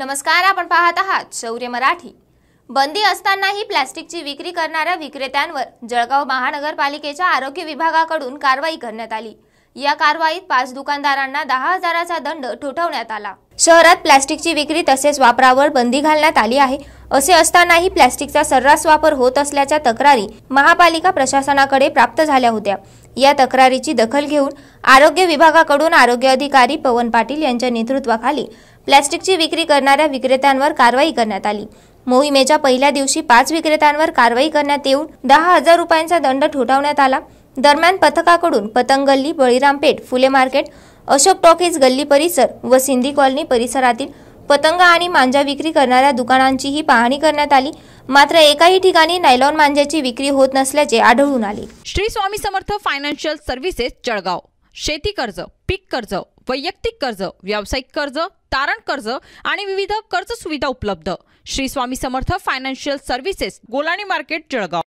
नमस्कार आपण पाहत आहात शौर्य मराठी बंदी असतानाही प्लॅस्टिकची विक्री करणाऱ्या विक्रेत्यांवर जळगाव महानगरपालिकेच्या आरोग्य विभागाकडून कारवाई करण्यात आली या कारवाईत पाच दुकानदारांना दहा हजाराचा दंड ठोठवण्यात आला शहरात प्लॅस्टिकची विक्री तसेच वापरावर बंदी घालण्यात आली आहे असे असतानाही प्लॅस्टिकचा सर्रास वापर होत असल्याच्या तक्रारी महापालिका प्रशासनाकडे प्राप्त झाल्या होत्या या तक्रारीची दखल घेऊन आरोग्य विभागाकडून आरोग्य अधिकारी पवन पाटील यांच्या नेतृत्वाखाली प्लॅस्टिकची विक्री करणाऱ्या विक्रेत्यांवर कारवाई करण्यात आली मोहिमेच्या पहिल्या दिवशी पाच विक्रेत्यांवर कारवाई करण्यात येऊन दहा हजार रुपयांचा दंड ठोठावण्यात आला दरम्यान पथकाकडून पतंग गल्ली बळीरामपेठ फुले मार्केट अशोक टॉकीज गल्ली परिसर व सिंधी कॉलनी परिसरातील पतंग आणि मांजा विक्री करणाऱ्या दुकानांचीही पाहणी करण्यात आली मात्र एकाही ठिकाणी नायलॉन मांजाची विक्री होत नसल्याचे आढळून आले श्री स्वामी समर्थ फायनान्शियल सर्व्हिसेस जळगाव शेती कर्ज पीक कर्ज वैयक्तिक कर्ज व्यावसायिक कर्ज तारण कर्ज आणि विविध कर्ज सुविधा उपलब्ध Shri Swami Samarth financial services Golani market Jalgaon